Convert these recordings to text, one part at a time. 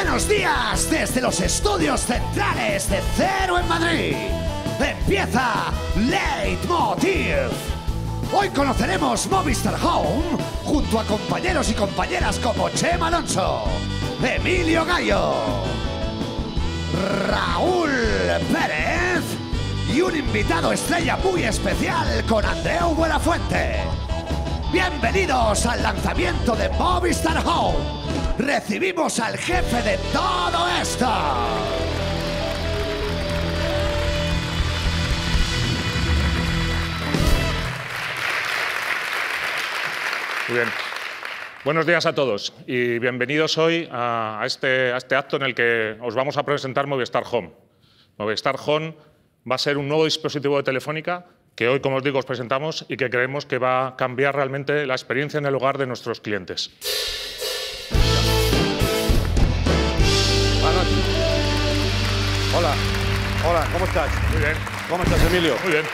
buenos días desde los estudios centrales de Cero en Madrid. Empieza Leitmotiv. Hoy conoceremos Movistar Home junto a compañeros y compañeras como Chema Alonso, Emilio Gallo, Raúl Pérez y un invitado estrella muy especial con Andreu Buenafuente. Bienvenidos al lanzamiento de Movistar Home. Recibimos al jefe de todo esto. Muy bien. Buenos días a todos y bienvenidos hoy a este, a este acto en el que os vamos a presentar Movistar Home. Movistar Home va a ser un nuevo dispositivo de Telefónica que hoy, como os digo, os presentamos y que creemos que va a cambiar realmente la experiencia en el hogar de nuestros clientes. Hola, hola, ¿cómo estás? Muy bien. ¿Cómo estás, Emilio? Muy bien.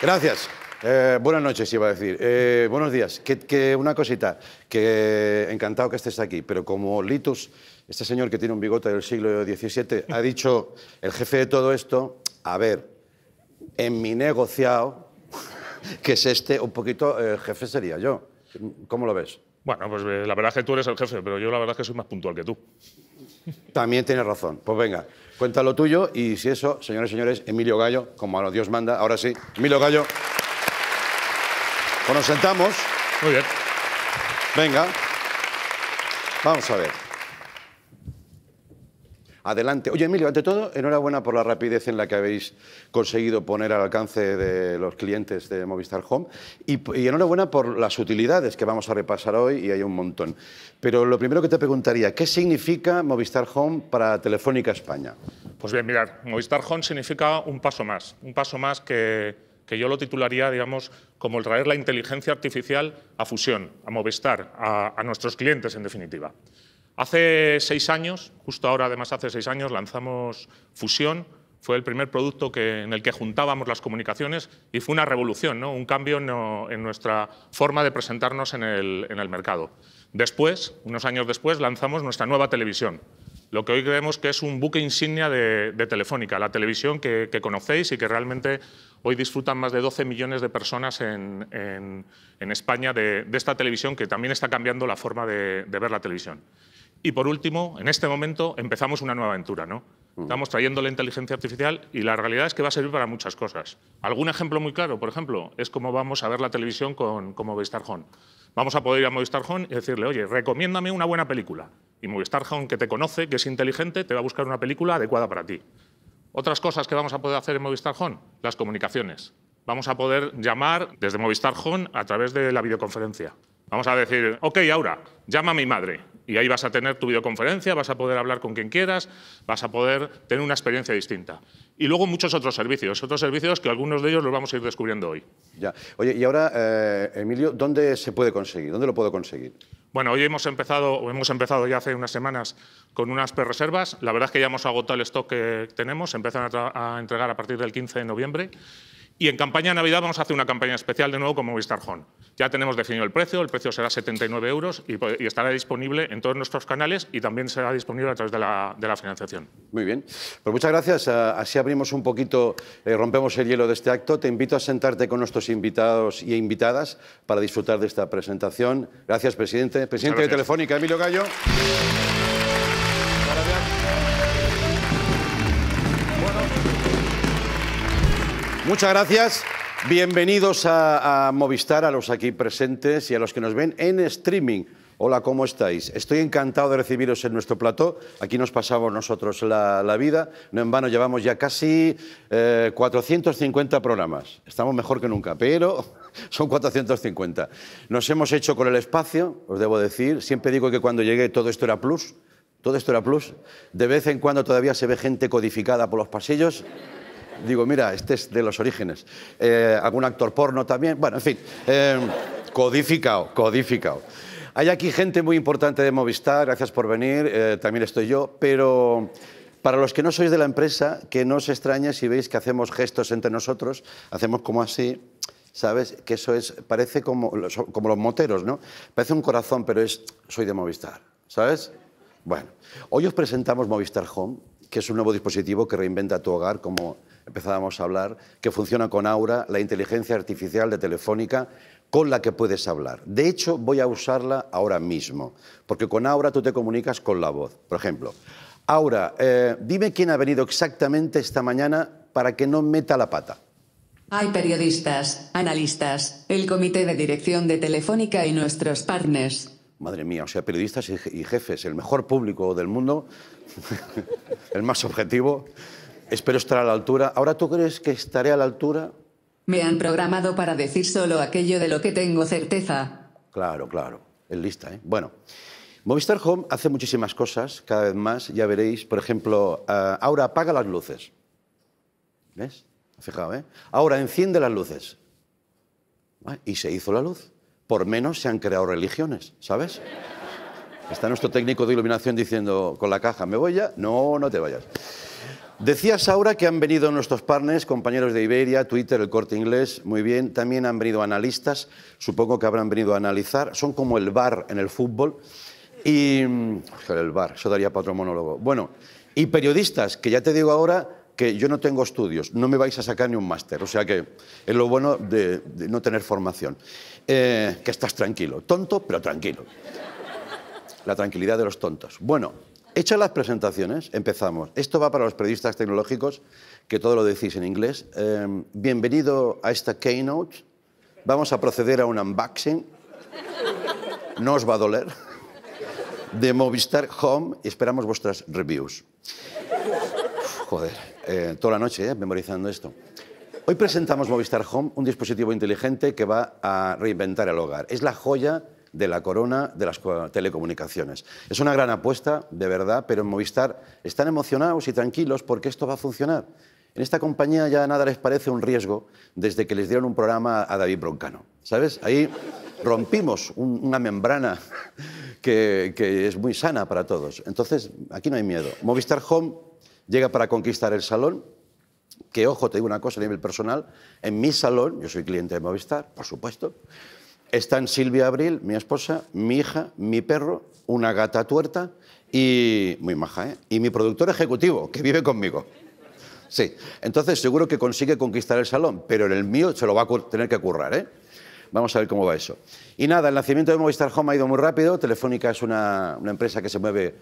Gracias. Eh, buenas noches, iba a decir. Eh, buenos días. una cosita, que encantado que estés aquí, pero como Litus, este señor que tiene un bigote del siglo XVII, ha dicho, el jefe de todo esto, a ver, en mi negociado, que es este, un poquito el eh, jefe sería yo. ¿Cómo lo ves? Bueno, pues eh, la verdad es que tú eres el jefe, pero yo la verdad es que soy más puntual que tú. También tienes razón. Pues venga, cuéntalo tuyo y si eso, señores y señores, Emilio Gallo, como a los Dios manda, ahora sí, Emilio Gallo. Pues nos sentamos. Muy bien. Venga. Vamos a ver adelante. Oye, Emilio, ante todo, enhorabuena por la rapidez en la que habéis conseguido poner al alcance de los clientes de Movistar Home y, enhorabuena por las utilidades que vamos a repasar hoy y hay un montón. Pero lo primero que te preguntaría, ¿qué significa Movistar Home para Telefónica España? Pues bien, mirar, Movistar Home significa un paso más, un paso más que, yo lo titularía, digamos, como el traer la inteligencia artificial a fusión, a Movistar, a nuestros clientes en definitiva. Hace seis años, justo ahora además hace seis años, lanzamos Fusión. Fue el primer producto en el que juntábamos las comunicaciones y fue una revolución, ¿no? un cambio en nuestra forma de presentarnos en el, mercado. Después, unos años después, lanzamos nuestra nueva televisión, lo que hoy creemos que es un buque insignia de, Telefónica, la televisión que, conocéis y que realmente hoy disfrutan más de 12 millones de personas en, España de, esta televisión que también está cambiando la forma de ver la televisión. Y por último, en este momento empezamos una nueva aventura. ¿no? Mm. Estamos trayendo la inteligencia artificial y la realidad es que va a servir para muchas cosas. Algún ejemplo muy claro, por ejemplo, es cómo vamos a ver la televisión con, Movistar Home. Vamos a poder ir a Movistar Home y decirle, oye, recomiéndame una buena película. Y Movistar Home, que te conoce, que es inteligente, te va a buscar una película adecuada para ti. Otras cosas que vamos a poder hacer en Movistar Home, las comunicaciones. Vamos a poder llamar desde Movistar Home a través de la videoconferencia. Vamos a decir, ok, Aura, llama a mi madre. Y ahí vas a tener tu videoconferencia, vas a poder hablar con quien quieras, vas a poder tener una experiencia distinta. Y luego muchos otros servicios, otros servicios que algunos de ellos los vamos a ir descubriendo hoy. Ya. Oye, y ahora, eh, Emilio, ¿dónde se puede conseguir? ¿Dónde lo puedo conseguir? Bueno, hoy hemos empezado, hemos empezado ya hace unas semanas con unas pre-reservas. La verdad es que ya hemos agotado el stock que tenemos, se empiezan a, a entregar a partir del 15 de noviembre. Y en campaña de Navidad vamos a hacer una campaña especial de nuevo con Movistar Home. Ya tenemos definido el precio, el precio será 79 euros y, estará disponible en todos nuestros canales y también será disponible a través de la, financiación. Muy bien, pues muchas gracias. Ah, así abrimos un poquito, eh, rompemos el hielo de este acto. Te invito a sentarte con nuestros invitados e invitadas para disfrutar de esta presentación. Gracias, presidente. Presidente de Telefónica, Emilio Gallo. Muchas gracias. Bienvenidos a, Movistar, a los aquí presentes y a los que nos ven en streaming. Hola, ¿cómo estáis? Estoy encantado de recibiros en nuestro plató. Aquí nos pasamos nosotros la, vida. No en vano, llevamos ya casi 450 eh, programas. Estamos mejor que nunca, pero son 450. Nos hemos hecho con el espacio, os debo decir. Siempre digo que cuando llegué todo esto era plus. Todo esto era plus. De vez en cuando todavía se ve gente codificada por los pasillos. Digo, mira, este es de los orígenes. Eh, algún actor porno también. Bueno, en fin, eh, codificado, codificado. Hay aquí gente muy importante de Movistar, gracias por venir, eh, también estoy yo, pero para los que no sois de la empresa, que no os extrañe si veis que hacemos gestos entre nosotros, hacemos como así, ¿sabes? Que eso es, parece como como los moteros, ¿no? Parece un corazón, pero es, soy de Movistar, ¿sabes? Bueno, hoy os presentamos Movistar Home, que es un nuevo dispositivo que reinventa tu hogar como empezábamos a hablar, que funciona con Aura, la inteligencia artificial de Telefónica, con la que puedes hablar. De hecho, voy a usarla ahora mismo, porque con Aura tú te comunicas con la voz. Por ejemplo, Aura, eh, dime quién ha venido exactamente esta mañana para que no meta la pata. Hay periodistas, analistas, el comité de dirección de Telefónica y nuestros partners. Madre mía, o sea, periodistas y jefes, el mejor público del mundo, el más objetivo. Espero estar a la altura. ¿Ahora tú crees que estaré a la altura? Me han programado para decir solo aquello de lo que tengo certeza. Claro, claro. Es lista, ¿eh? Bueno. Movistar Home hace muchísimas cosas, cada vez más. Ya veréis, por ejemplo, ah, ahora apaga las luces. ¿Ves? Fijado, ¿eh? Ahora enciende las luces. Ah, y se hizo la luz. Por menos se han creado religiones, ¿sabes? Está nuestro técnico de iluminación diciendo con la caja, ¿me voy ya? No, no te vayas. Decías ahora que han venido nuestros partners, compañeros de Iberia, Twitter, el corte inglés, muy bien. También han venido analistas, supongo que habrán venido a analizar. Son como el bar en el fútbol. Y. Mm, el bar, eso daría para otro monólogo. Bueno, y periodistas, que ya te digo ahora que yo no tengo estudios, no me vais a sacar ni un máster. O sea que es lo bueno de, no tener formación. Eh, que estás tranquilo. Tonto, pero tranquilo. La tranquilidad de los tontos. Bueno. Hechas las presentaciones, empezamos. Esto va para los periodistas tecnológicos, que todo lo decís en inglés. Eh, bienvenido a esta Keynote. Vamos a proceder a un unboxing. No os va a doler. De Movistar Home. y Esperamos vuestras reviews. Joder, eh, toda la noche eh, memorizando esto. Hoy presentamos Movistar Home, un dispositivo inteligente que va a reinventar el hogar. Es la joya de la corona de las telecomunicaciones. Es una gran apuesta, de verdad, pero en Movistar están emocionados y tranquilos porque esto va a funcionar. En esta compañía ya nada les parece un riesgo desde que les dieron un programa a David Broncano. ¿Sabes? Ahí rompimos una membrana que, que es muy sana para todos. Entonces, aquí no hay miedo. Movistar Home llega para conquistar el salón, que ojo, te digo una cosa a nivel personal, en mi salón, yo soy cliente de Movistar, por supuesto, están Silvia Abril, mi esposa, mi hija, mi perro, una gata tuerta y muy maja, ¿eh? Y mi productor ejecutivo, que vive conmigo. Sí, entonces seguro que consigue conquistar el salón, pero en el mío se lo va a tener que currar, ¿eh? Vamos a ver cómo va eso. Y nada, el nacimiento de Movistar Home ha ido muy rápido. Telefónica es una, empresa que se mueve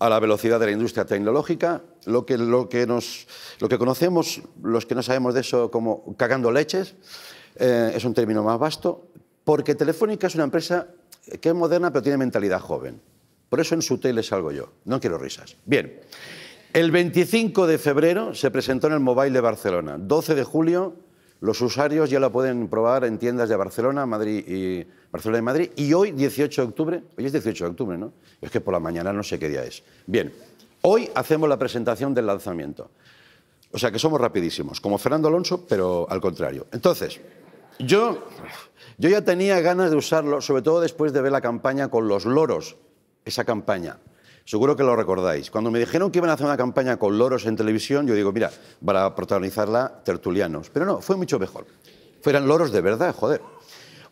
a la velocidad de la industria tecnológica, lo que, lo que, nos, lo que conocemos, los que no sabemos de eso, como cagando leches, eh, es un término más vasto, porque Telefónica es una empresa que es moderna pero tiene mentalidad joven. Por eso en su tele salgo yo. No quiero risas. Bien. El 25 de febrero se presentó en el Mobile de Barcelona. 12 de julio los usuarios ya la pueden probar en tiendas de Barcelona, Madrid y Barcelona y Madrid. Y hoy, 18 de octubre, hoy es 18 de octubre, ¿no? Es que por la mañana no sé qué día es. Bien, hoy hacemos la presentación del lanzamiento. O sea que somos rapidísimos, como Fernando Alonso, pero al contrario. Entonces, yo yo ya tenía ganas de usarlo, sobre todo después de ver la campaña con los loros, esa campaña. Seguro que lo recordáis. Cuando me dijeron que iban a hacer una campaña con loros en televisión, yo digo, mira, para protagonizarla, tertulianos. Pero no, fue mucho mejor. Fueran loros de verdad, joder.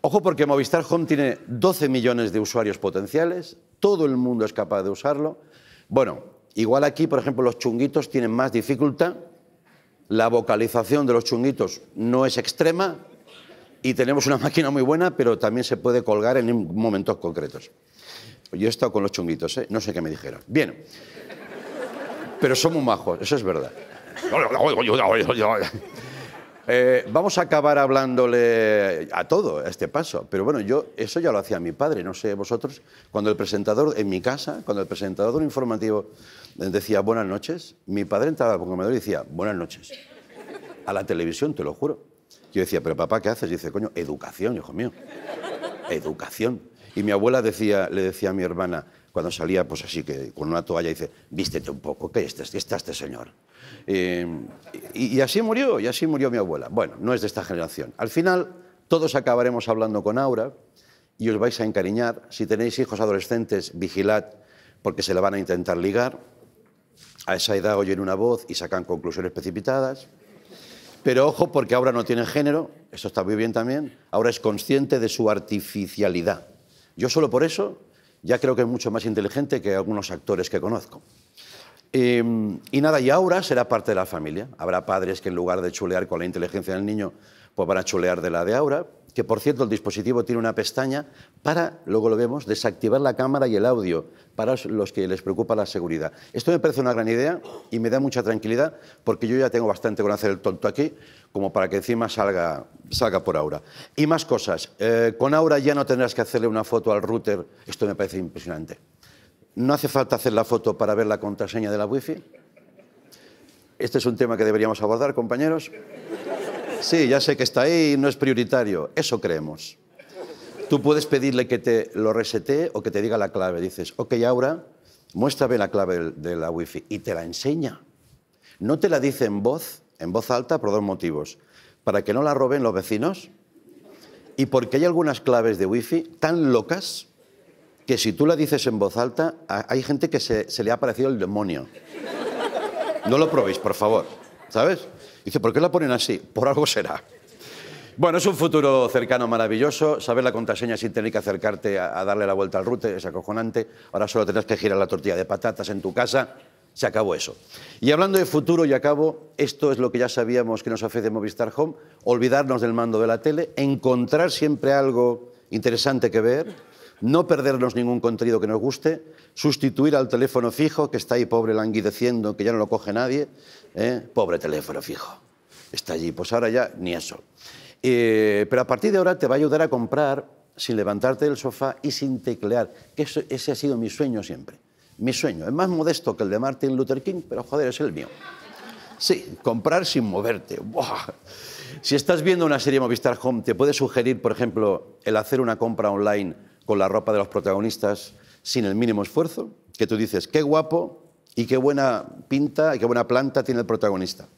Ojo porque Movistar Home tiene 12 millones de usuarios potenciales, todo el mundo es capaz de usarlo. Bueno, igual aquí, por ejemplo, los chunguitos tienen más dificultad, la vocalización de los chunguitos no es extrema, y tenemos una máquina muy buena, pero también se puede colgar en momentos concretos. Yo he estado con los chunguitos, ¿eh? no sé qué me dijeron. Bien, pero somos majos, eso es verdad. Eh, vamos a acabar hablándole a todo, a este paso. Pero bueno, yo eso ya lo hacía mi padre, no sé vosotros. Cuando el presentador, en mi casa, cuando el presentador informativo decía buenas noches, mi padre entraba al comedor y decía buenas noches. A la televisión, te lo juro. Yo decía, pero papá, ¿qué haces? Y dice, coño, educación, hijo mío. Educación. Y mi abuela decía, le decía a mi hermana, cuando salía, pues así, que con una toalla, dice, vístete un poco, que estás, está este señor. Eh, y, y, así murió, y así murió mi abuela. Bueno, no es de esta generación. Al final, todos acabaremos hablando con Aura y os vais a encariñar. Si tenéis hijos adolescentes, vigilad, porque se la van a intentar ligar. A esa edad oyen una voz y sacan conclusiones precipitadas. Pero ojo, porque ahora no tiene género, eso está muy bien también, ahora es consciente de su artificialidad. Yo solo por eso ya creo que es mucho más inteligente que algunos actores que conozco. Eh, y nada, y ahora será parte de la familia. Habrá padres que en lugar de chulear con la inteligencia del niño, pues van a chulear de la de Aura que por cierto el dispositivo tiene una pestaña para, luego lo vemos, desactivar la cámara y el audio para los que les preocupa la seguridad. Esto me parece una gran idea y me da mucha tranquilidad porque yo ya tengo bastante con hacer el tonto aquí como para que encima salga, por Aura. Y más cosas. Eh, con Aura ya no tendrás que hacerle una foto al router. Esto me parece impresionante. No hace falta hacer la foto para ver la contraseña de la wifi. Este es un tema que deberíamos abordar, compañeros. Sí, ya sé que está ahí, no es prioritario. Eso creemos. Tú puedes pedirle que te lo resetee o que te diga la clave. Dices, ok, Aura, muéstrame la clave de la wifi y te la enseña. No te la dice en voz, en voz alta, por dos motivos. Para que no la roben los vecinos y porque hay algunas claves de wifi tan locas que si tú la dices en voz alta, hay gente que se, se le ha parecido el demonio. No lo probéis, por favor. ¿Sabes? Dice, ¿por qué la ponen así? Por algo será. Bueno, es un futuro cercano maravilloso. Saber la contraseña sin tener que acercarte a, darle la vuelta al rute es acojonante. Ahora solo tendrás que girar la tortilla de patatas en tu casa. Se acabó eso. Y hablando de futuro y acabo, esto es lo que ya sabíamos que nos ofrece Movistar Home. Olvidarnos del mando de la tele, encontrar siempre algo interesante que ver no perdernos ningún contenido que nos guste, sustituir al teléfono fijo, que está ahí pobre languideciendo, que ya no lo coge nadie. ¿eh? Pobre teléfono fijo, está allí. Pues ahora ya ni eso. Eh, pero a partir de ahora te va a ayudar a comprar sin levantarte del sofá y sin teclear, que ese ha sido mi sueño siempre. Mi sueño. Es más modesto que el de Martin Luther King, pero joder, es el mío. Sí, comprar sin moverte. Si estás viendo una serie Movistar Home, te puede sugerir, por ejemplo, el hacer una compra online con la ropa de los protagonistas sin el mínimo esfuerzo, que tú dices, qué guapo y qué buena pinta y qué buena planta tiene el protagonista.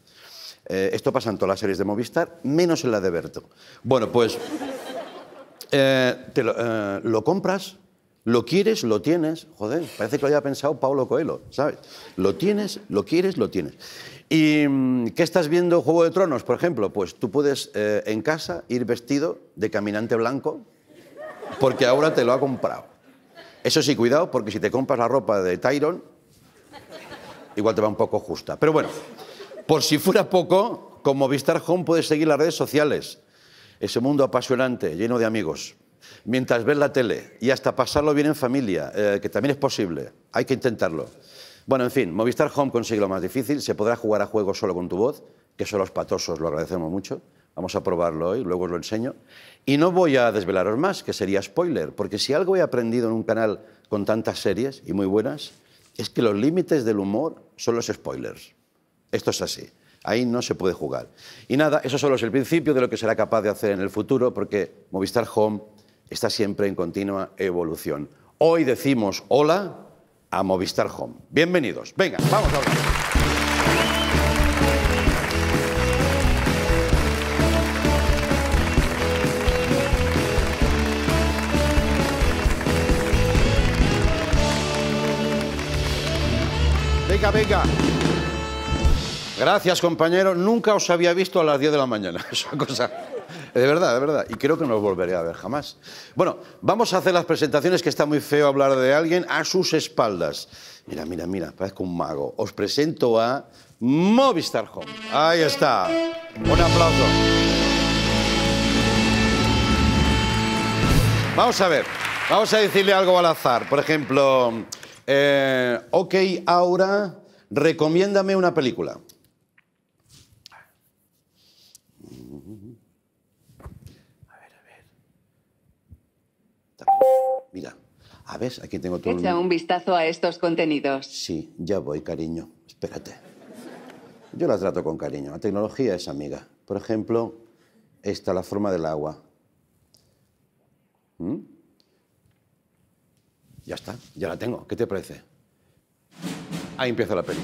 Eh, esto pasa en todas las series de Movistar, menos en la de Berto. Bueno, pues eh, eh, lo, compras, lo quieres, lo tienes. Joder, parece que lo haya pensado Pablo Coelho, ¿sabes? Lo tienes, lo quieres, lo tienes. ¿Y mm, qué estás viendo Juego de Tronos, por ejemplo? Pues tú puedes en casa ir vestido de caminante blanco, porque ahora te lo ha comprado. Eso sí, cuidado, porque si te compras la ropa de Tyron, igual te va un poco justa. Pero bueno, por si fuera poco, como Movistar Home puedes seguir las redes sociales. Ese mundo apasionante, lleno de amigos. Mientras ves la tele y hasta pasarlo bien en familia, eh, que también es posible. Hay que intentarlo. Bueno, en fin, Movistar Home consigue lo más difícil. Se podrá jugar a juegos solo con tu voz, que son los patosos lo agradecemos mucho. Vamos a probarlo hoy, luego os lo enseño. Y no voy a desvelaros más, que sería spoiler, porque si algo he aprendido en un canal con tantas series y muy buenas, es que los límites del humor son los spoilers. Esto es así. Ahí no se puede jugar. Y nada, eso solo es el principio de lo que será capaz de hacer en el futuro, porque Movistar Home está siempre en continua evolución. Hoy decimos hola, a Movistar Home. Bienvenidos. Venga, vamos a hablar. Venga, venga. Gracias, compañero. Nunca os había visto a las 10 de la mañana. Es una cosa de verdad, de verdad. Y creo que no los volveré a ver jamás. Bueno, vamos a hacer las presentaciones, que está muy feo hablar de alguien a sus espaldas. Mira, mira, mira, parezco un mago. Os presento a Movistar Home. Ahí está. Un aplauso. Vamos a ver, vamos a decirle algo al azar. Por ejemplo, eh, ok, Aura, recomiéndame una película. A ah, aquí tengo todo. Echa un vistazo a estos contenidos. Sí, ya voy, cariño. Espérate. Yo las trato con cariño. La tecnología es amiga. Por ejemplo, esta, la forma del agua. ¿Mm? Ya está, ya la tengo. ¿Qué te parece? Ahí empieza la peli.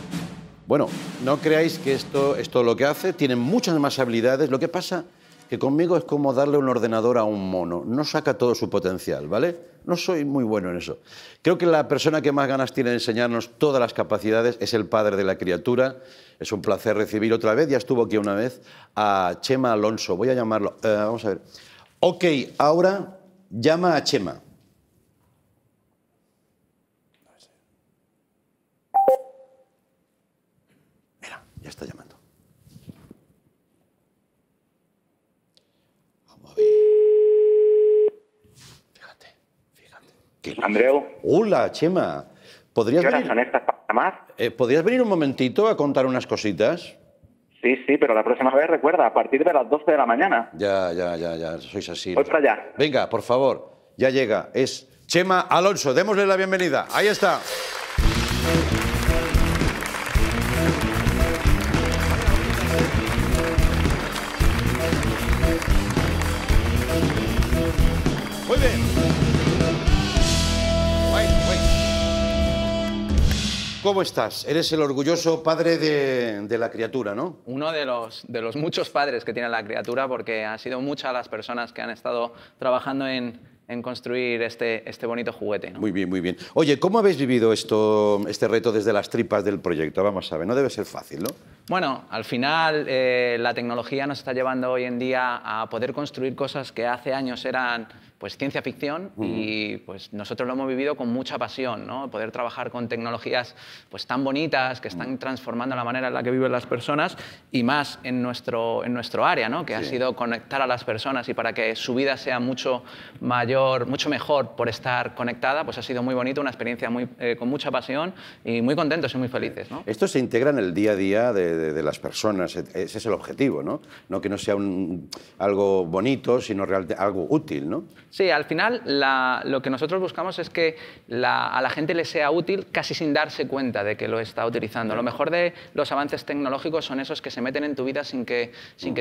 Bueno, no creáis que esto es todo lo que hace. Tiene muchas más habilidades. Lo que pasa que conmigo es como darle un ordenador a un mono. No saca todo su potencial, ¿vale? No soy muy bueno en eso. Creo que la persona que más ganas tiene de enseñarnos todas las capacidades es el padre de la criatura. Es un placer recibir otra vez, ya estuvo aquí una vez, a Chema Alonso. Voy a llamarlo. Eh, vamos a ver. Ok, ahora llama a Chema. Andreu. Hola, Chema. ¿Podrías venir? Eh, ¿Podrías venir un momentito a contar unas cositas? Sí, sí, pero la próxima vez recuerda, a partir de las 12 de la mañana. Ya, ya, ya, ya, sois así. Voy para Venga, por favor, ya llega. Es Chema Alonso, démosle la bienvenida. Ahí está. ¿cómo estás? Eres el orgulloso padre de, la criatura, ¿no? Uno de los, muchos padres que tiene la criatura, porque han sido muchas las personas que han estado trabajando en, construir este, este, bonito juguete. Muy bien, muy bien. Oye, ¿cómo habéis vivido este reto desde las tripas del proyecto? Vamos a ver, no debe ser fácil, ¿no? Bueno, al final eh, la tecnología nos está llevando hoy en día a poder construir cosas que hace años eran pues ciencia ficción y pues nosotros lo hemos vivido con mucha pasión, ¿no? Poder trabajar con tecnologías pues tan bonitas que están transformando la manera en la que viven las personas y más en nuestro, en nuestro área, ¿no? Que ha sido conectar a las personas y para que su vida sea mucho mayor, mucho mejor por estar conectada, pues ha sido muy bonito, una experiencia muy, eh, con mucha pasión y muy contentos y muy felices, ¿no? Esto se integra en el día a día de, las personas, e, e, ese es el objetivo, ¿no? No que no sea un, algo bonito, sino algo útil, ¿no? Sí, al final lo que nosotros buscamos es que a la gente le sea útil casi sin darse cuenta de que lo está utilizando. Lo mejor de los avances tecnológicos son esos que se meten en tu vida sin que,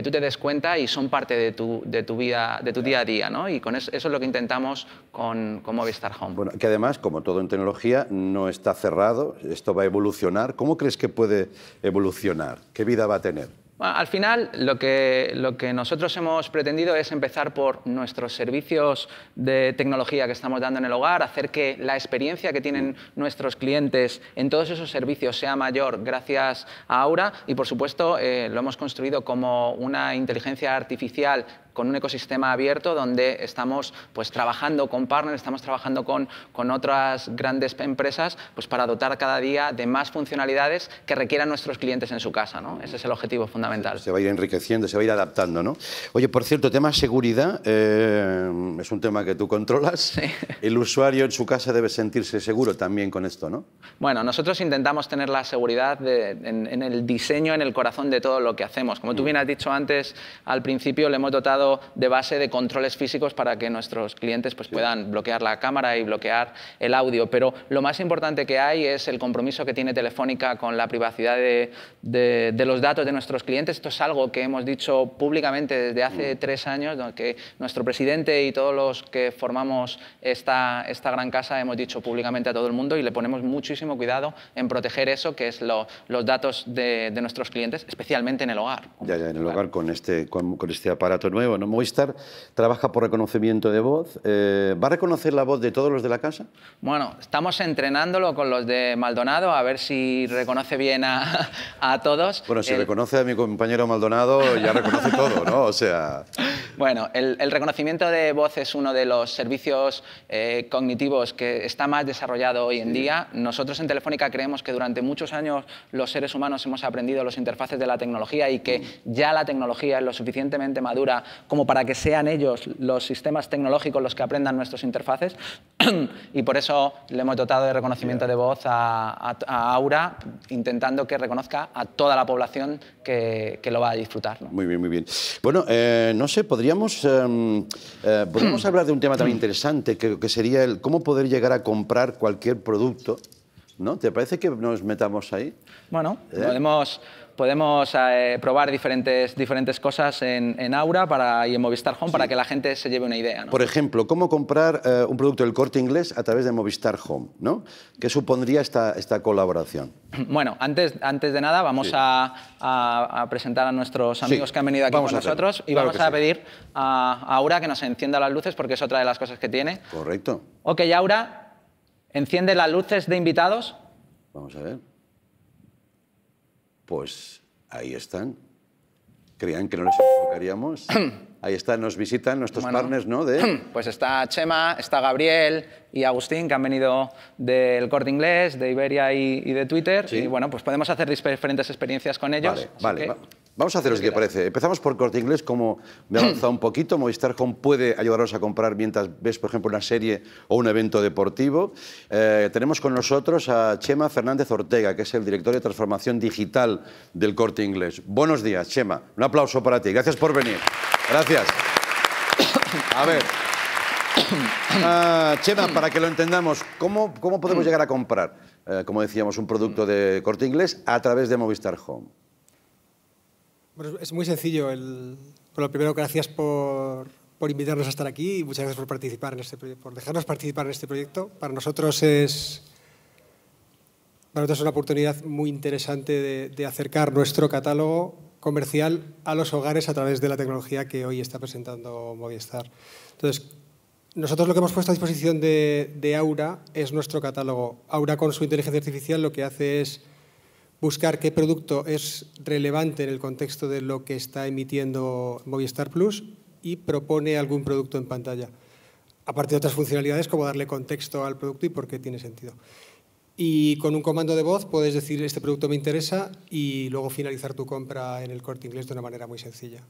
tú te des cuenta y son parte de tu, de tu, vida, de tu día a día. Y con eso, es lo que intentamos con, Movistar Home. que además, como todo en tecnología, no está cerrado, esto va a evolucionar. ¿Cómo crees que puede evolucionar? ¿Qué vida va a tener? al final, lo que, nosotros hemos pretendido es empezar por nuestros servicios de tecnología que estamos dando en el hogar, hacer que la experiencia que tienen nuestros clientes en todos esos servicios sea mayor gracias a Aura y, por supuesto, eh, lo hemos construido como una inteligencia artificial con un ecosistema abierto donde estamos pues, trabajando con partners, estamos trabajando con, con otras grandes empresas pues, para dotar cada día de más funcionalidades que requieran nuestros clientes en su casa. ¿no? Ese es el objetivo fundamental. Se va a ir enriqueciendo, se va a ir adaptando. ¿no? Oye, por cierto, tema seguridad eh, es un tema que tú controlas. El usuario en su casa debe sentirse seguro también con esto, ¿no? Bueno, nosotros intentamos tener la seguridad en el diseño, en el corazón de todo lo que hacemos. Como tú mm. bien has dicho antes, al principio le hemos dotado de base de controles físicos para que nuestros clientes pues, puedan bloquear la cámara y bloquear el audio. Pero lo más importante que hay es el compromiso que tiene Telefónica con la privacidad de, de, los datos de nuestros clientes. Esto es algo que hemos dicho públicamente desde hace mm. tres años, que nuestro presidente y todos los que formamos esta, esta gran casa hemos dicho públicamente a todo el mundo y le ponemos muchísimo cuidado en proteger eso, que es los datos de, de, nuestros clientes, especialmente en el hogar. Ya, ya, en el hogar con este, con este aparato nuevo, bueno, Movistar trabaja por reconocimiento de voz. Eh, ¿Va a reconocer la voz de todos los de la casa? Bueno, estamos entrenándolo con los de Maldonado, a ver si reconoce bien a, todos. Bueno, si reconoce a mi compañero Maldonado, ya reconoce todo, ¿no? O sea... Bueno, el, reconocimiento de voz es uno de los servicios eh, cognitivos que está más desarrollado hoy en día. Nosotros en Telefónica creemos que durante muchos años los seres humanos hemos aprendido los interfaces de la tecnología y que mm. ya la tecnología es lo suficientemente madura como para que sean ellos los sistemas tecnológicos los que aprendan nuestros interfaces. y por eso le hemos dotado de reconocimiento de voz a, Aura, intentando que reconozca a toda la población que, lo va a disfrutar. Muy bien, muy bien. Bueno, eh, no sé, podría Em, eh, podríamos, hablar de un tema también interesante, que, sería el cómo poder llegar a comprar cualquier producto. ¿No? ¿Te parece que nos metamos ahí? Bueno, ¿Eh? podemos, podemos eh, probar diferentes, diferentes cosas en, Aura para, y en Movistar Home para que la gente se lleve una idea. Por ejemplo, ¿cómo comprar eh, un producto del corte inglés a través de Movistar Home? ¿no? ¿Qué supondría esta, colaboración? Bueno, antes, antes de nada vamos a, presentar a nuestros amigos que han venido aquí con nosotros y vamos a pedir a, a Aura que nos encienda las luces porque es otra de las cosas que tiene. Correcto. Ok, Aura, enciende las luces de invitados. Vamos a ver pues ahí están. Creían que no les enfocaríamos. Ahí están, nos visitan nuestros partners, ¿no? Pues está Chema, está Gabriel y Agustín, que han venido del Corte Inglés, de Iberia y, de Twitter. Y bueno, pues podemos hacer diferentes experiencias con ellos. Vale, vale. Vamos a hacer lo que parece. Empezamos por Corte Inglés, como me ha avanzado un poquito. Movistar Home puede ayudaros a comprar mientras ves, por ejemplo, una serie o un evento deportivo. Eh, tenemos con nosotros a Chema Fernández Ortega, que es el director de transformación digital del Corte Inglés. Buenos días, Chema. Un aplauso para ti. Gracias por venir. Gracias. A ver. Ah, Chema, para que lo entendamos, ¿cómo, cómo podemos llegar a comprar, eh, como decíamos, un producto de Corte Inglés a través de Movistar Home? es muy sencillo. por lo primero, gracias por, por, invitarnos a estar aquí y muchas gracias por, participar en este, por dejarnos participar en este proyecto. Para nosotros es, para nosotros es una oportunidad muy interesante de, acercar nuestro catálogo comercial a los hogares a través de la tecnología que hoy está presentando Movistar. Entonces, nosotros lo que hemos puesto a disposición de, de Aura es nuestro catálogo. Aura con su inteligencia artificial lo que hace es buscar qué producto es relevante en el contexto de lo que está emitiendo Movistar Plus y propone algún producto en pantalla. Aparte de otras funcionalidades como darle contexto al producto y por qué tiene sentido. Y con un comando de voz puedes decir este producto me interesa y luego finalizar tu compra en el corte inglés de una manera muy sencilla.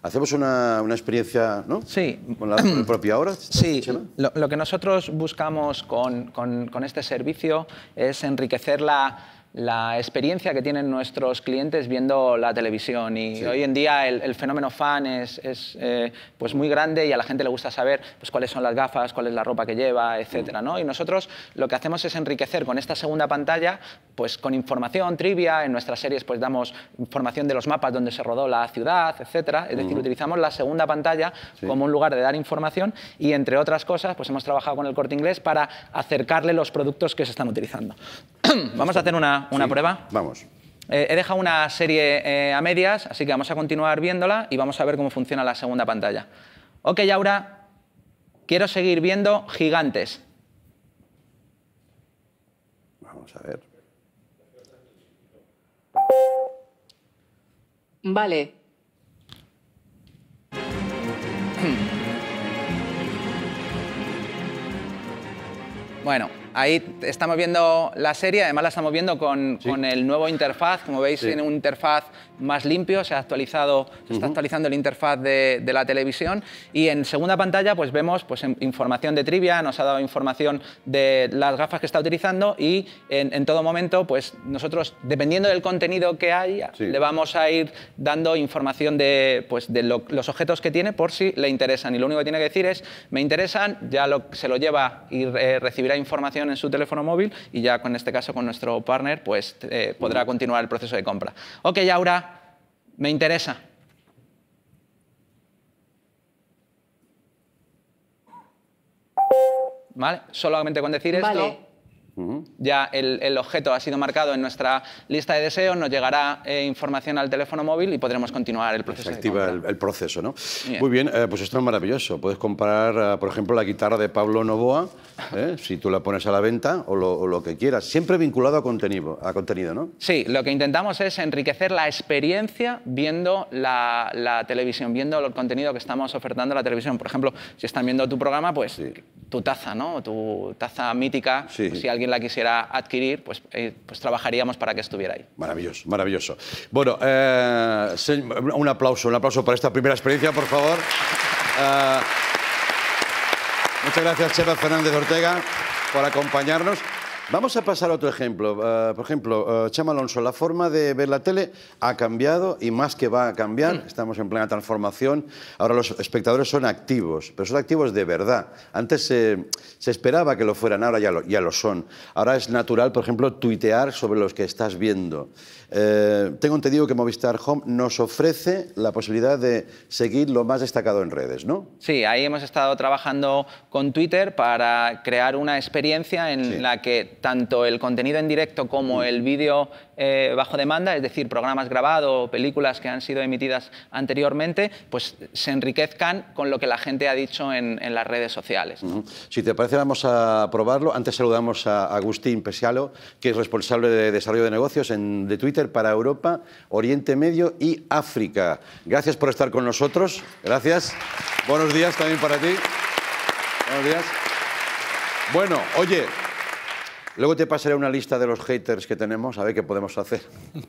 Hacemos una, experiencia, ¿no? Sí. Con la, propia hora. Sí. Lo, que nosotros buscamos con, con este servicio es enriquecer la la experiencia que tienen nuestros clientes viendo la televisión. Y hoy en día el, fenómeno fan es, eh, pues muy grande y a la gente le gusta saber pues, cuáles son las gafas, cuál es la ropa que lleva, etc. Mm. Y nosotros lo que hacemos es enriquecer con esta segunda pantalla pues, con información, trivia. En nuestras series pues, damos información de los mapas donde se rodó la ciudad, etc. Es decir, mm. utilizamos la segunda pantalla como un lugar de dar información y, entre otras cosas, pues, hemos trabajado con el corte inglés para acercarle los productos que se están utilizando. vamos a hacer una, prueba. Vamos. Eh, he dejado una serie eh, a medias, así que vamos a continuar viéndola y vamos a ver cómo funciona la segunda pantalla. Ok, Aura, quiero seguir viendo gigantes. Vamos a ver. Vale. Bueno, Ahí estamos viendo la serie, además la estamos viendo con, el nuevo interfaz. Como veis, en tiene un interfaz más limpio, se ha actualizado, se está actualizando el interfaz de, la televisión. Y en segunda pantalla, pues vemos pues, información de trivia, nos ha dado información de las gafas que está utilizando y en, todo momento, pues nosotros, dependiendo del contenido que hay, le vamos a ir dando información de, pues, de los objetos que tiene por si le interesan. Y lo único que tiene que decir es, me interesan, ya se lo lleva y recibirá información en su teléfono móvil y ya con este caso con nuestro partner pues eh, podrá continuar el proceso de compra. Ok, Aura, me interesa. ¿Vale? Solamente con decir esto ya el, objeto ha sido marcado en nuestra lista de deseos, nos llegará eh, información al teléfono móvil y podremos continuar el proceso. Se activa el, proceso, ¿no? Muy bien, eh, pues esto es maravilloso. Puedes comprar, eh, por ejemplo, la guitarra de Pablo Novoa, si tú la pones a la venta o lo, que quieras, siempre vinculado a contenido, a contenido, ¿no? Sí, lo que intentamos es enriquecer la experiencia viendo la, televisión, viendo el contenido que estamos ofertando a la televisión. Por ejemplo, si están viendo tu programa, pues tu taza, ¿no? Tu taza mítica, sí. si alguien la quisiera adquirir, pues, eh, pues trabajaríamos para que estuviera ahí. Maravilloso, maravilloso. Bueno, eh, un aplauso, un aplauso para esta primera experiencia, por favor. Eh, muchas gracias, Cheva Fernández Ortega, por acompañarnos. Vamos a pasar a otro ejemplo. Eh, por ejemplo, eh, Chama Alonso, la forma de ver la tele ha cambiado y más que va a cambiar. Mm. Estamos en plena transformación. Ahora los espectadores son activos, pero son activos de verdad. Antes se esperaba que lo fueran, ahora ya lo, ya lo son. Ahora es natural, por ejemplo, tuitear sobre los que estás viendo. Eh, tengo entendido que Movistar Home nos ofrece la posibilidad de seguir lo más destacado en redes, ¿no? Sí, ahí hemos estado trabajando con Twitter para crear una experiencia en la que tanto el contenido en directo como el vídeo eh, bajo demanda, es decir, programas grabados, o películas que han sido emitidas anteriormente, pues se enriquezcan con lo que la gente ha dicho en, las redes sociales. Si te parece, vamos a probarlo. Antes saludamos a Agustín Pesialo, que es responsable de desarrollo de negocios de Twitter para Europa, Oriente Medio y África. Gracias por estar con nosotros. Gracias. Buenos días también para ti. Buenos días. Bueno, oye, Luego te pasaré una lista de los haters que tenemos, a ver qué podemos hacer.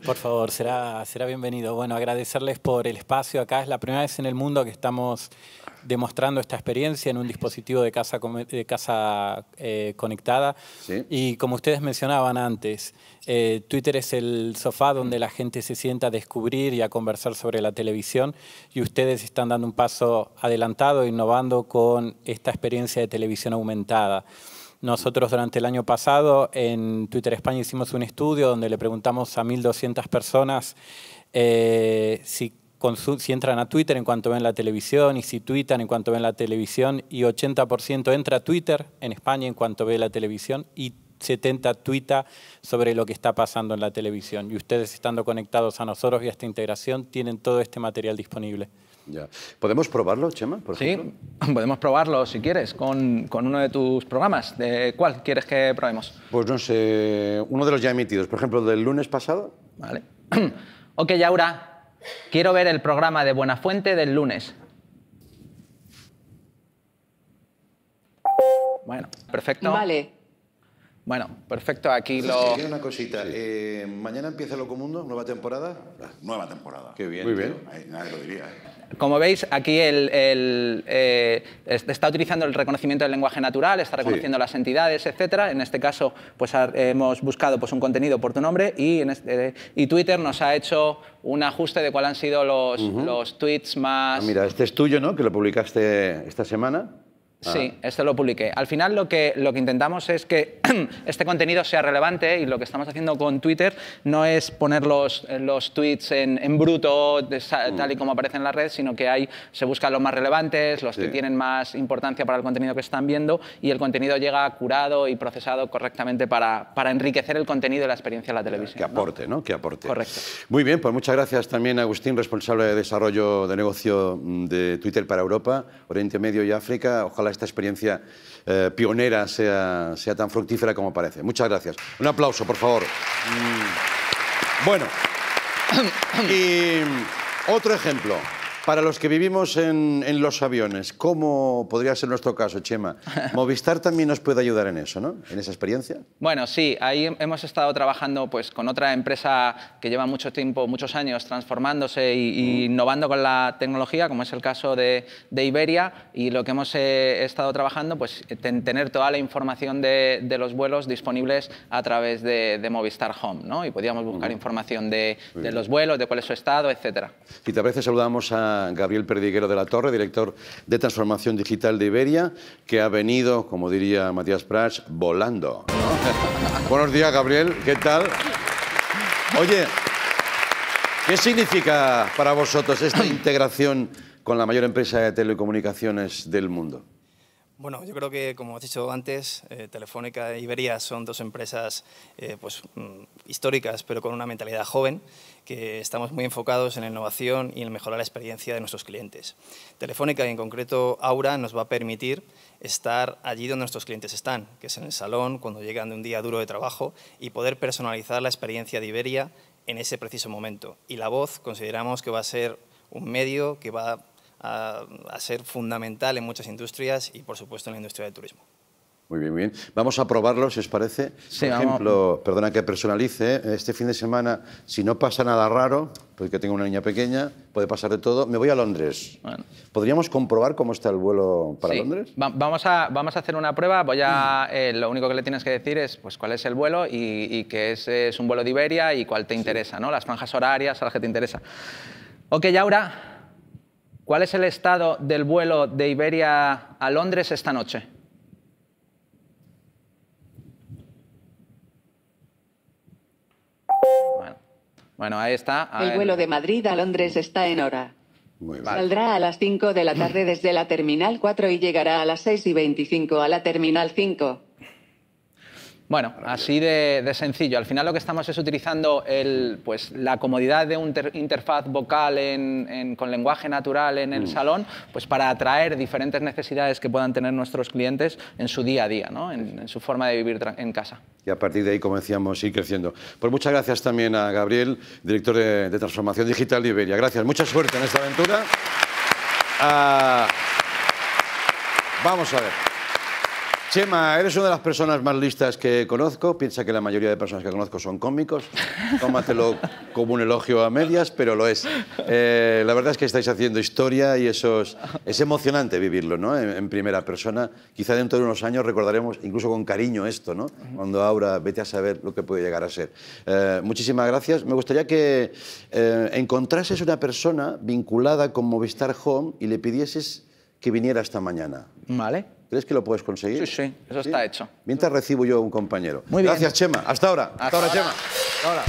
Por favor, será, será bienvenido. Bueno, agradecerles por el espacio. Acá es la primera vez en el mundo que estamos demostrando esta experiencia en un dispositivo de casa, de casa eh, conectada. Y como ustedes mencionaban antes, eh, Twitter es el sofá donde la gente se sienta a descubrir y a conversar sobre la televisión y ustedes están dando un paso adelantado, innovando con esta experiencia de televisión aumentada. Nosotros durante el año pasado en Twitter España hicimos un estudio donde le preguntamos a 1.200 personas eh, si, si, entran a Twitter en cuanto ven la televisión y si tuitan en cuanto ven la televisión y 80% entra a Twitter en España en cuanto ve la televisión y 70 tuita sobre lo que está pasando en la televisión. Y ustedes estando conectados a nosotros y a esta integración tienen todo este material disponible. ¿Podemos probarlo, Chema? sí, podemos probarlo si quieres, con, uno de tus programas. cuál quieres que probemos? Pues no sé, uno de los ya emitidos, por ejemplo, del lunes pasado. Vale. ok, Yaura, quiero ver el programa de Buenafuente del lunes. Bueno, perfecto. Vale. Bueno, perfecto, aquí lo... una cosita, eh, mañana empieza Locomundo, nueva temporada. Ah, nueva temporada. Qué bien. Muy bien. nadie lo diría. ¿eh? Como veis, aquí eh, está utilizando el reconocimiento del lenguaje natural, está reconociendo las entidades, etc. En este caso, pues hemos buscado pues, un contenido por tu nombre y, Twitter nos ha hecho un ajuste de cuáles han sido los, tweets más... Ah, mira, este es tuyo, ¿no? Que lo publicaste esta semana. Sí, esto lo publiqué. Al final lo que, lo que intentamos es que este contenido sea relevante y lo que estamos haciendo con Twitter no es poner los, eh, tweets en, bruto, mm. tal y como aparecen en la red, sino que hay, se buscan los más relevantes, los que tienen más importancia para el contenido que están viendo y el contenido llega curado y procesado correctamente para, enriquecer el contenido y la experiencia de la televisión. Que aporte, ¿no? Que aporte. Correcto. Muy bien, pues muchas gracias también a Agustín, responsable de desarrollo de negocio mm, de Twitter para Europa, Oriente Medio y África. Ojalá esta experiencia eh, pionera sea, sea, tan fructífera como parece. Muchas gracias. Un aplauso, por favor. Mm. Bueno, y otro ejemplo. Para los que vivimos en, los aviones, ¿cómo podría ser nuestro caso, Chema? Movistar también nos puede ayudar en eso, ¿no? En esa experiencia. Bueno, sí, ahí hemos estado trabajando pues, con otra empresa que lleva mucho tiempo, muchos años transformándose e innovando con la tecnología, como es el caso de, Iberia, y lo que hemos eh, estado trabajando, pues eh, tener toda la información de, los vuelos disponibles a través de, Movistar Home, ¿no? Y podíamos buscar información de, los vuelos, de cuál es su estado, etc. Y te veces saludamos a Gabriel Perdiguero de la Torre, director de Transformación Digital de Iberia, que ha venido, como diría Matías Prats, volando. Buenos días, Gabriel, ¿qué tal? Oye, ¿qué significa para vosotros esta integración con la mayor empresa de telecomunicaciones del mundo? Bueno, yo creo que, como has dicho antes, eh, Telefónica e Iberia son dos empresas eh, pues, mm, históricas, pero con una mentalidad joven que estamos muy enfocados en la innovación y en mejorar la experiencia de nuestros clientes. Telefónica, y en concreto Aura, nos va a permitir estar allí donde nuestros clientes están, que es en el salón, cuando llegan de un día duro de trabajo, y poder personalizar la experiencia de Iberia en ese preciso momento. Y la voz consideramos que va a ser un medio que va a, a ser fundamental en muchas industrias y, por supuesto, en la industria del turismo. Muy bien, muy bien. Vamos a probarlo, si os parece. Por ejemplo, perdona que personalice, este fin de semana, si no pasa nada raro, porque tengo una niña pequeña, puede pasar de todo, me voy a Londres. ¿Podríamos comprobar cómo está el vuelo para Londres? vamos, a, vamos a hacer una prueba, voy a, mm. eh, lo único que le tienes que decir es pues, cuál es el vuelo y, que es, es, un vuelo de Iberia y cuál te interesa, ¿no? las franjas horarias a las que te interesa. Ok, Yaura, ¿cuál es el estado del vuelo de Iberia a Londres esta noche? Bueno, ahí está. el vuelo de Madrid a Londres está en hora. Muy Saldrá a las 5 de la tarde desde la Terminal 4 y llegará a las 6 y 25 a la Terminal 5. Bueno, así de, sencillo. Al final lo que estamos es utilizando pues, la comodidad de un interfaz vocal con lenguaje natural en el mm. salón pues, para atraer diferentes necesidades que puedan tener nuestros clientes en su día a día, en, su forma de vivir en casa. Y a partir de ahí, como decíamos, ir creciendo. Pues muchas gracias también a Gabriel, director de, Transformación Digital de Iberia. Gracias, mucha suerte en esta aventura. Ah, vamos a ver. Chema, eres una de las personas más listas que conozco. Piensa que la mayoría de personas que conozco son cómicos. Tómatelo como un elogio a medias, pero lo es. Eh, la verdad es que estáis haciendo historia y eso es, es emocionante vivirlo, ¿no? En, primera persona. Quizá dentro de unos años recordaremos incluso con cariño esto, ¿no? Cuando Aura, vete a saber lo que puede llegar a ser. Eh, muchísimas gracias. Me gustaría que eh, encontrases una persona vinculada con Movistar Home y le pidieses que viniera esta mañana. Vale. ¿Crees que lo puedes conseguir? Sí, sí, eso está hecho. Mientras recibo yo un compañero. Muy Gracias, Chema. Hasta ahora. Hasta, ahora, ahora, Chema. Hasta ahora.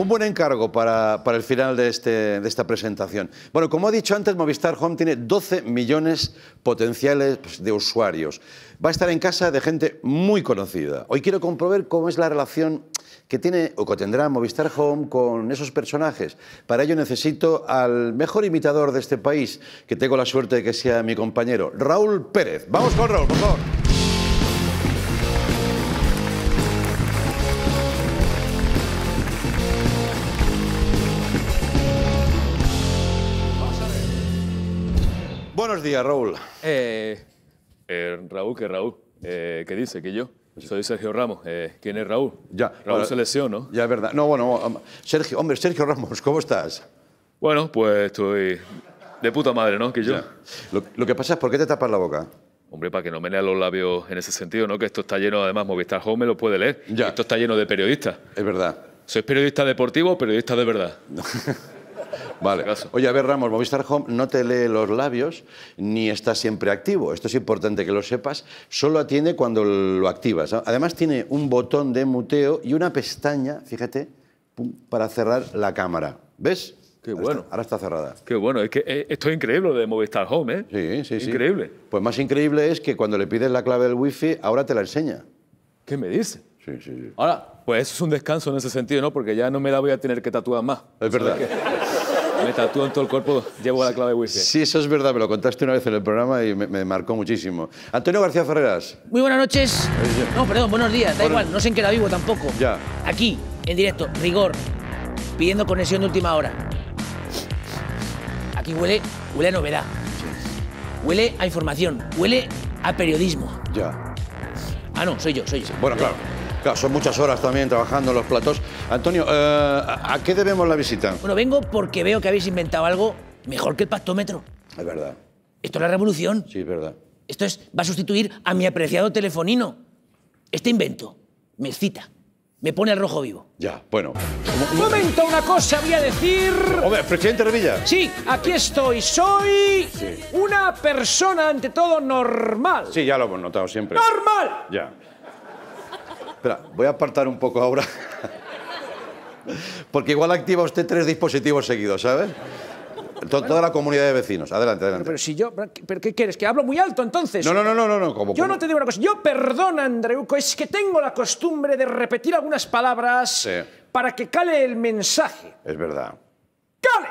Un buen encargo para, el final de, este, de, esta presentación. Bueno, como he dicho antes, Movistar Home tiene 12 millones potenciales pues, de usuarios. Va a estar en casa de gente muy conocida. Hoy quiero comprobar cómo es la relación que tiene o que tendrá Movistar Home con esos personajes. Para ello necesito al mejor imitador de este país, que tengo la suerte de que sea mi compañero, Raúl Pérez. Vamos con Raúl, por favor. Buenos días, Raúl. Eh, eh, Raúl, que Raúl, eh, que dice que yo. Soy Sergio Ramos. Eh, ¿Quién es Raúl? Ya, Raúl se lesionó. Ya, es verdad. No, bueno, Sergio, hombre, Sergio Ramos, ¿cómo estás? Bueno, pues estoy de puta madre, ¿no? Que yo. Lo, que pasa es, ¿por qué te tapas la boca? Hombre, para que no me los labios en ese sentido, ¿no? Que esto está lleno, además, Movistar Home me lo puede leer. Esto está lleno de periodistas. Es verdad. ¿Sois periodista deportivo o periodista de verdad? Vale. Oye, a ver, Ramos, Movistar Home no te lee los labios ni está siempre activo. Esto es importante que lo sepas. Solo atiende cuando lo activas. Además, tiene un botón de muteo y una pestaña, fíjate, para cerrar la cámara. ¿Ves? Qué bueno. ahora está cerrada. Qué bueno. Es que eh, esto es increíble lo de Movistar Home, ¿eh? Sí, sí, sí. Increíble. Pues más increíble es que cuando le pides la clave del wifi, ahora te la enseña. ¿Qué me dice? Sí, sí, sí. Ahora, pues eso es un descanso en ese sentido, ¿no? Porque ya no me la voy a tener que tatuar más. Es verdad. Me tatúo en todo el cuerpo, llevo la clave wifi. Sí, eso es verdad, me lo contaste una vez en el programa y me, marcó muchísimo. Antonio García Ferreras. Muy buenas noches. No, perdón, buenos días, da igual, no sé en qué la vivo tampoco. Ya. Aquí, en directo, rigor, pidiendo conexión de última hora. Aquí huele, huele a novedad. Huele a información, huele a periodismo. Ya. Ah, no, soy yo, soy yo. Bueno, claro son muchas horas también trabajando en los platos. Antonio, eh, ¿a qué debemos la visita? Bueno, vengo porque veo que habéis inventado algo mejor que el pactómetro. Es verdad. Esto es la revolución. Sí, es verdad. Esto es, va a sustituir a mi apreciado telefonino. Este invento me excita, Me pone al rojo vivo. Ya, bueno. Un momento, una cosa voy a decir. Hombre, presidente Revilla. Sí, aquí estoy. Soy una persona, ante todo, normal. Sí, ya lo hemos notado siempre. ¡Normal! Ya. Espera, voy a apartar un poco ahora. Porque igual activa usted tres dispositivos seguidos, ¿sabes? Toda la comunidad de vecinos. Adelante, adelante. Pero, si yo... ¿Pero qué quieres? ¿Que hablo muy alto, entonces? No, no, no, no, no. no. yo no te digo una cosa. Yo, perdona, Andreuco, es que tengo la costumbre de repetir algunas palabras para que cale el mensaje. Es verdad. ¡Cale!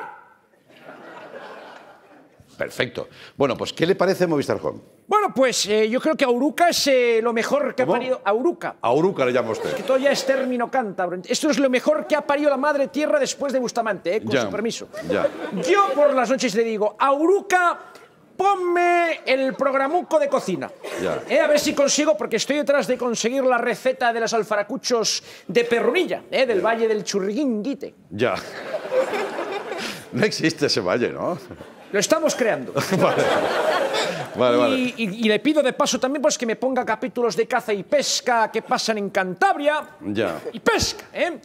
Perfecto. Bueno, pues ¿qué le parece Movistar Home? Bueno, pues eh, yo creo que Auruca es eh, lo mejor que ha parido. Auruca. Auruca le llamo usted. Es que todo ya es término cántabro. Esto es lo mejor que ha parido la madre tierra después de Bustamante, eh, con su permiso. Yo por las noches le digo, Auruca, ponme el programuco de cocina. Ya. a ver si consigo, porque estoy detrás de conseguir la receta de las alfaracuchos de Perrunilla, eh, del Valle del Churriguinguite. Ya. No existe ese valle, ¿no? Lo estamos creando. vale. Vale, vale. Y, le pido de paso también pues, que me ponga capítulos de caza y pesca que pasan en Cantabria. Ya. Y pesca, ¿eh?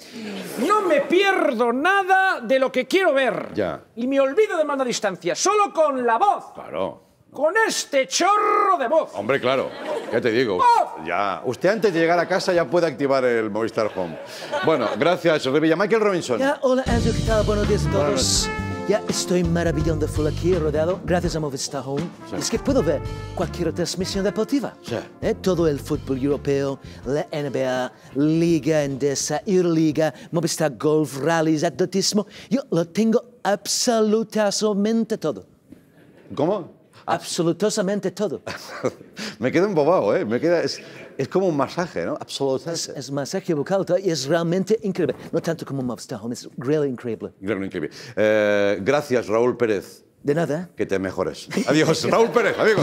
No me pierdo nada de lo que quiero ver. Ya. Y me olvido de a distancia, solo con la voz. Claro. Con este chorro de voz. Hombre, claro. Ya te digo. ¡Oh! Ya. Usted antes de llegar a casa ya puede activar el Movistar Home. Bueno, gracias, Revilla. Michael Robinson. Ya, hola, ¿Qué tal? Buenos días a todos. Ya estoy full aquí rodeado gracias a Movistar Home. Es que puedo ver cualquier transmisión deportiva. Eh, todo el fútbol europeo, la NBA, Liga Endesa, Euroliga, Movistar Golf, Rallys, atletismo. Yo lo tengo absolutamente todo. ¿Cómo? Absolutamente todo. Me quedo embobado, ¿eh? Me queda... Es como un masaje, ¿no? Absolutamente. Es, masaje vocal y es realmente increíble. No tanto como Mobster Home, es realmente increíble. increíble. Eh, gracias, Raúl Pérez. De nada. Que te mejores. Adiós, Raúl Pérez, Adiós.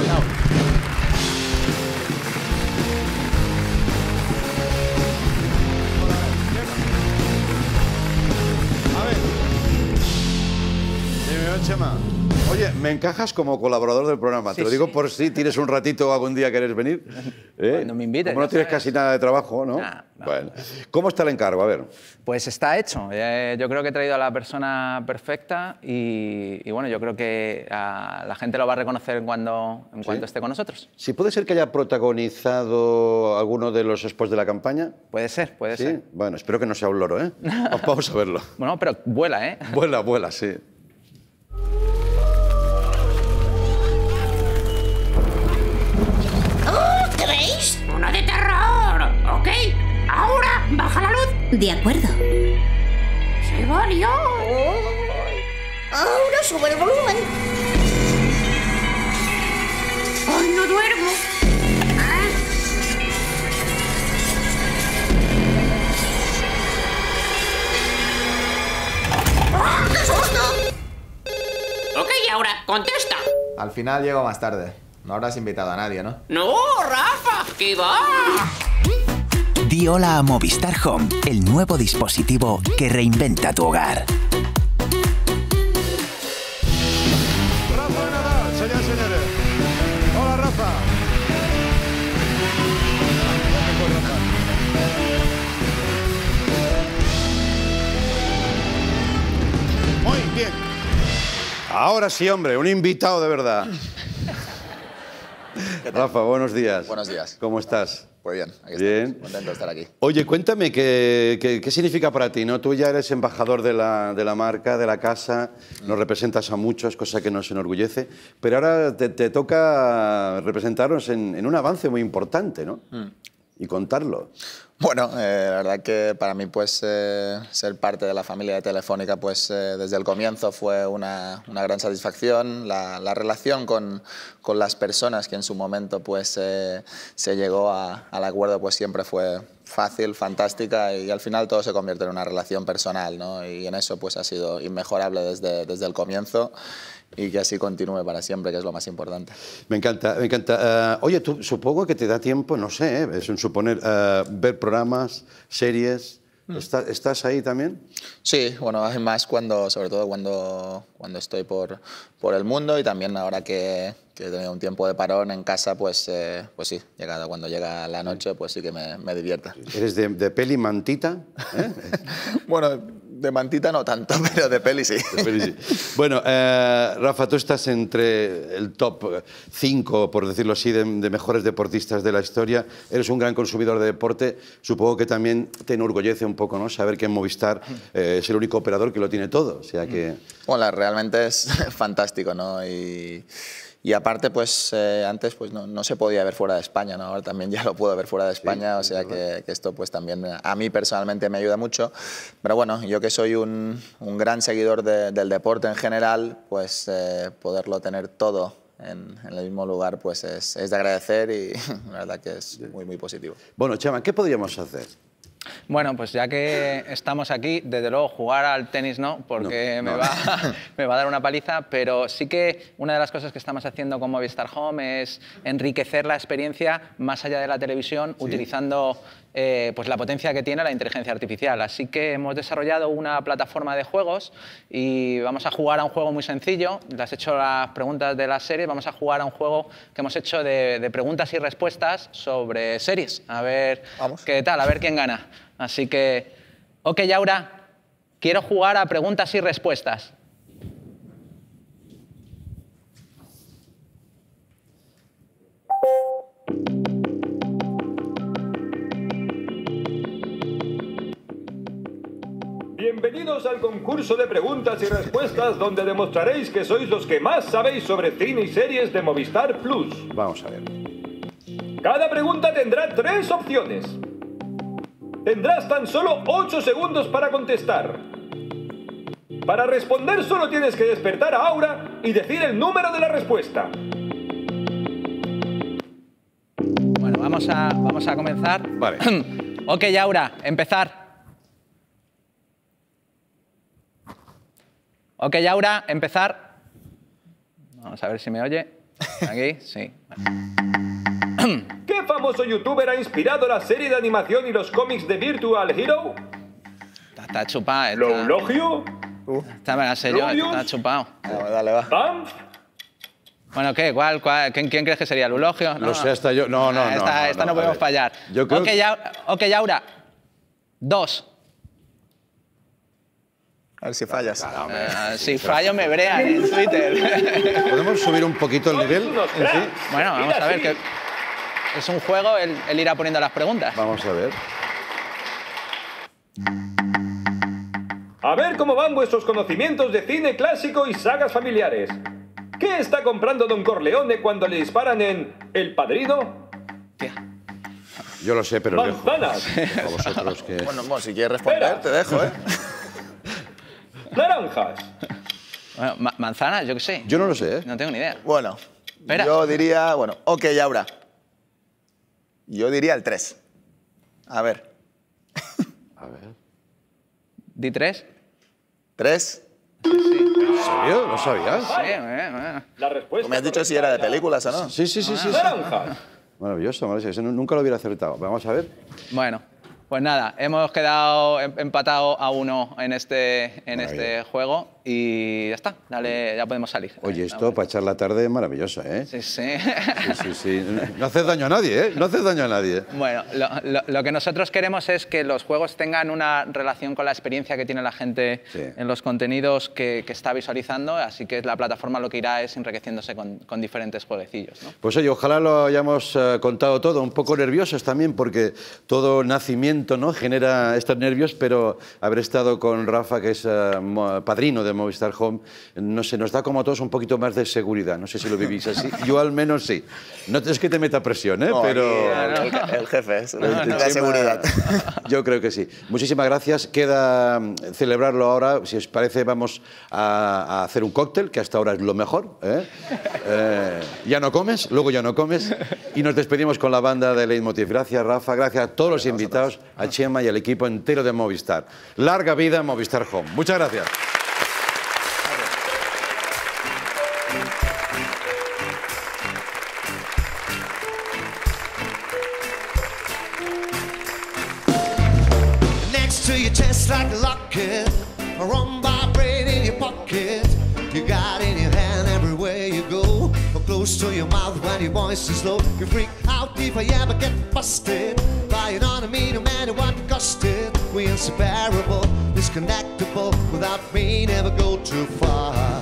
Me encajas como colaborador del programa. Te lo digo por si tienes un ratito algún día querés venir. ¿Eh? Cuando me invites. Como no tienes casi nada de trabajo, ¿no? bueno. ¿Cómo está el encargo? A ver. Pues está hecho. Eh, yo creo que he traído a la persona perfecta y, bueno, yo creo que la gente lo va a reconocer cuando, en cuanto esté con nosotros. Si puede ser que haya protagonizado alguno de los spots de la campaña. Puede ser, puede ser. Bueno, espero que no sea un loro, ¿eh? Vamos a verlo. bueno, pero vuela, ¿eh? Vuela, vuela, sí. De acuerdo. ¡Se varió! ¡Ahora sube el volumen! ¡Ay, no duermo! Ah, ¡Qué susto! Ok, ahora, contesta. Al final llego más tarde. No habrás invitado a nadie, ¿no? ¡No, Rafa! ¡Qué va! Di hola a Movistar Home, el nuevo dispositivo que reinventa tu hogar. Rafa Nadal, señores. Hola Rafa. Muy bien. Ahora sí, hombre, un invitado de verdad. Rafa, buenos días. Buenos días. ¿Cómo estás? Pues bien, aquí bien. contento de estar aquí. Oye, cuéntame, ¿qué, ¿qué, significa para ti? ¿no? Tú ya eres embajador de la, marca, de la casa, mm. nos representas a muchos, cosa que nos enorgullece, pero ahora te, toca representarnos en, un avance muy importante, ¿no? Mm. Y contarlo. Bueno, eh, la verdad que para mí pues eh, ser parte de la familia de Telefónica pues eh, desde el comienzo fue una, gran satisfacción. La, relación con, las personas que en su momento pues se llegó al acuerdo pues siempre fue fácil, fantástica y, al final todo se convierte en una relación personal ¿no? y en eso pues ha sido inmejorable desde, desde el comienzo y que así continúe para siempre, que es lo más importante. Me encanta, me encanta. Eh, oye, tú supongo que te da tiempo, no sé, eh, es un suponer, eh, ver programas, series. Mm. ¿Estás ahí también? Sí, bueno, más cuando, sobre todo cuando, cuando estoy por, por el mundo y también ahora que, he tenido un tiempo de parón en casa, pues, pues sí, llegado, cuando llega la noche, pues sí que me, me divierta. ¿Eres de, de peli mantita? bueno, de mantita no tanto, pero de peli sí. Bueno, eh, Rafa, tú estás entre el top 5, por decirlo así, de, mejores deportistas de la historia. Eres un gran consumidor de deporte. Supongo que también te enorgullece un poco, ¿no? Saber que en Movistar eh, es el único operador que lo tiene todo. O sea que... Hola, realmente es fantástico, ¿no? Y... Y aparte, pues eh, antes pues no, no, se podía ver fuera de España, ¿no? ahora también ya lo puedo ver fuera de España, o sea que, esto pues también eh, a mí personalmente me ayuda mucho. Pero bueno, yo que soy un, un gran seguidor del deporte en general, pues eh, poderlo tener todo en, en, el mismo lugar pues es, es de agradecer y la verdad que es muy, muy positivo. Bueno, Chema, ¿qué podríamos hacer? Bueno, pues ya que estamos aquí, desde luego jugar al tenis no, porque Me, va, a dar una paliza, pero sí que una de las cosas que estamos haciendo con Movistar Home es enriquecer la experiencia más allá de la televisión, utilizando eh, pues la potencia que tiene la inteligencia artificial. Así que hemos desarrollado una plataforma de juegos y vamos a jugar a un juego muy sencillo. Te has hecho las preguntas de la serie, vamos a jugar a un juego que hemos hecho de, preguntas y respuestas sobre series. A ver qué tal, a ver quién gana. Así que, ok, Yaura, quiero jugar a preguntas y respuestas. Bienvenidos al concurso de preguntas y respuestas donde demostraréis que sois los que más sabéis sobre cine y series de Movistar Plus. Vamos a ver. Cada pregunta tendrá tres opciones. Tendrás tan solo 8 segundos para contestar. Para responder solo tienes que despertar a Aura y decir el número de la respuesta. Bueno, vamos a, vamos a comenzar. Vale. ok, Aura, empezar. Ok, Aura, empezar. Vamos a ver si me oye. Aquí, sí. ¿Qué famoso youtuber ha inspirado la serie de animación y los cómics de Virtual Hero? Está, chupado. Está... ¿Lo Está, me la sé yo, está chupado. dale, va. Bueno, ¿qué? ¿Cuál, cuál? quién crees que sería? ¿Lo No, no sé, hasta yo. No, no, ah, no. Esta no, podemos fallar. ok, Yaura. Dos. A ver si fallas. Ah, si fallo me brean en Twitter. ¿Podemos subir un poquito el nivel? Bueno, vamos a ver. Que es un juego, el ir irá poniendo las preguntas. Vamos a ver. A ver cómo van vuestros conocimientos de cine clásico y sagas familiares. ¿Qué está comprando Don Corleone cuando le disparan en El Padrino? Yo lo sé, pero... Bueno, si quieres responder, te dejo, ¿eh? naranjas. Bueno, manzanas, yo qué sé. Yo no lo sé, ¿eh? No tengo ni idea. Bueno, yo diría, bueno, ok, Aura. Yo diría el 3. A ver. A ver. ¿Di 3? 3. ¿En serio? ¿No sabías? Sí, eh, bueno, La respuesta. Me has dicho si era de películas o no. Sí, sí, sí. sí, sí. Maravilloso, maravilloso. Nunca lo hubiera acertado. Vamos a ver. Bueno. Pues nada, hemos quedado em-, empatado a uno en este, en este juego y ya está, ya podemos salir. Oye, eh, esto para echar la tarde es maravilloso, ¿eh? Sí, sí. sí, No haces daño a nadie, ¿eh? No haces daño a nadie. Bueno, lo, lo, que nosotros queremos es que los juegos tengan una relación con la experiencia que tiene la gente en los contenidos que, que, está visualizando, así que la plataforma lo que irá es enriqueciéndose con, diferentes jueguecillos. ¿no? Pues oye, ojalá lo hayamos eh, contado todo, un poco nerviosos también, porque todo nacimiento ¿no? genera estos nervios, pero haber estado con Rafa, que es eh, padrino de Movistar Home, no sé, nos da como a todos un poquito más de seguridad. No sé si lo vivís así. Yo al menos sí. No es que te meta presión, ¿eh? pero... el, jefe es la seguridad. Yo creo que sí. Muchísimas gracias. Queda mm, celebrarlo ahora. Si os parece, vamos a, hacer un cóctel, que hasta ahora es lo mejor. ¿eh? Eh, ya no comes, luego ya no comes. Y nos despedimos con la banda de Leitmotiv. Gracias, Rafa. Gracias a todos los invitados, a Chema y al equipo entero de Movistar. Larga vida Movistar Home. Muchas gracias. your voice is low. You freak out if I ever get busted by an enemy, no matter what cost it. We're inseparable, disconnectable. Without me, never go too far.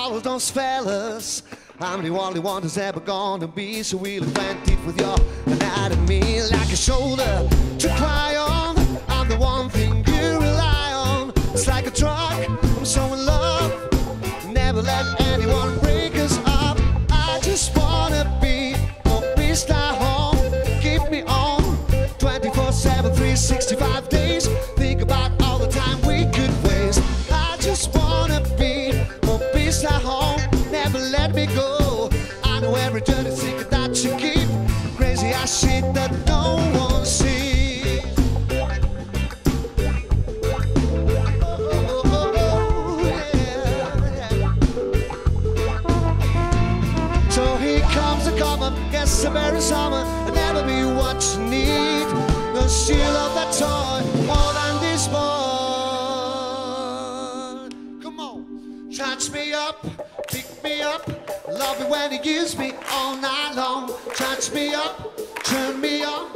all of those fellas. I'm the only one who's ever gonna be so we'll invent it with your anatomy like a shoulder to cry on. I'm the one thing you rely on. It's like a drug. you love that toy more than this one. Come on, touch me up, pick me up. Love it when you use me all night long. Touch me up, turn me on.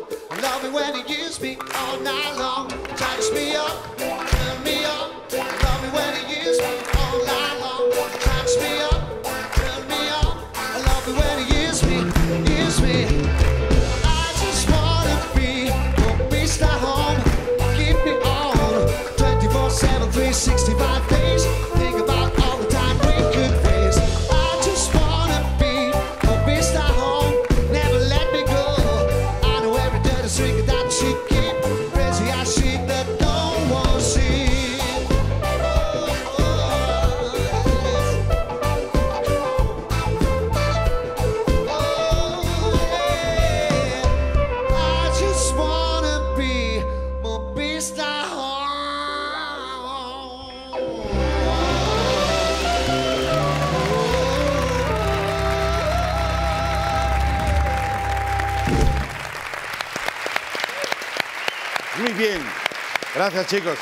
Love it when you use me all night long. Touch me up, turn me on. Love it when it gives me all night long. Touch me up, turn me on. Love it when you use me, use me. Gracias, chicos.